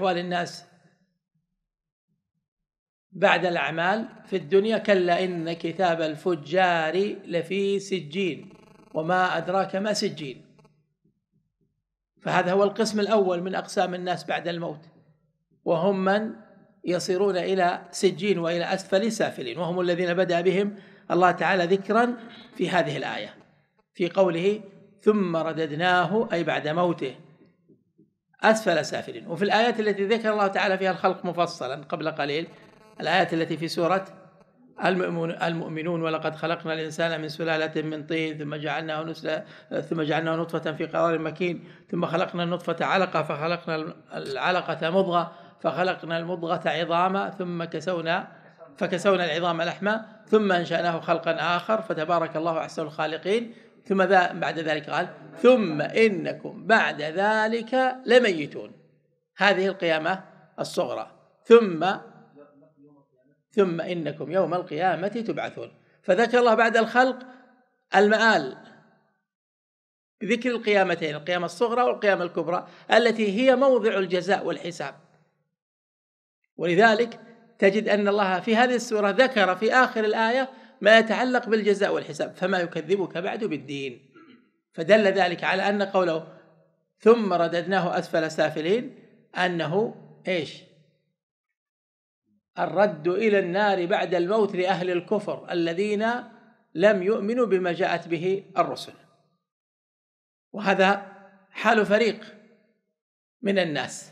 أحوال الناس بعد الأعمال في الدنيا كلا إن كتاب الفجار لفي سجين وما أدراك ما سجين فهذا هو القسم الأول من أقسام الناس بعد الموت وهم من يصيرون إلى سجين وإلى أسفل سافلين وهم الذين بدأ بهم الله تعالى ذكرا في هذه الآية في قوله ثم رددناه أي بعد موته أسفل سافلين وفي الآيات التي ذكر الله تعالى فيها الخلق مفصلا قبل قليل الآيات التي في سورة المؤمنون ولقد خلقنا الإنسان من سلالة من طين ثم جعلناه نسلة ثم جعلناه نطفة في قرار مكين ثم خلقنا النطفة علقة فخلقنا العلقة مضغة فخلقنا المضغة عظاما ثم كسونا فكسونا العظام لحما ثم أنشأناه خلقا آخر فتبارك الله أحسن الخالقين ثم بعد ذلك قال ثم إنكم بعد ذلك لميتون هذه القيامة الصغرى ثم ثم إنكم يوم القيامة تبعثون فذكر الله بعد الخلق المآل بذكر القيامتين القيامة الصغرى والقيامة الكبرى التي هي موضع الجزاء والحساب ولذلك تجد أن الله في هذه السورة ذكر في آخر الآية ما يتعلق بالجزاء والحساب فما يكذبك بعد بالدين فدل ذلك على أن قوله ثم رددناه أسفل سافلين أنه إيش الرد إلى النار بعد الموت لأهل الكفر الذين لم يؤمنوا بما جاءت به الرسل وهذا حال فريق من الناس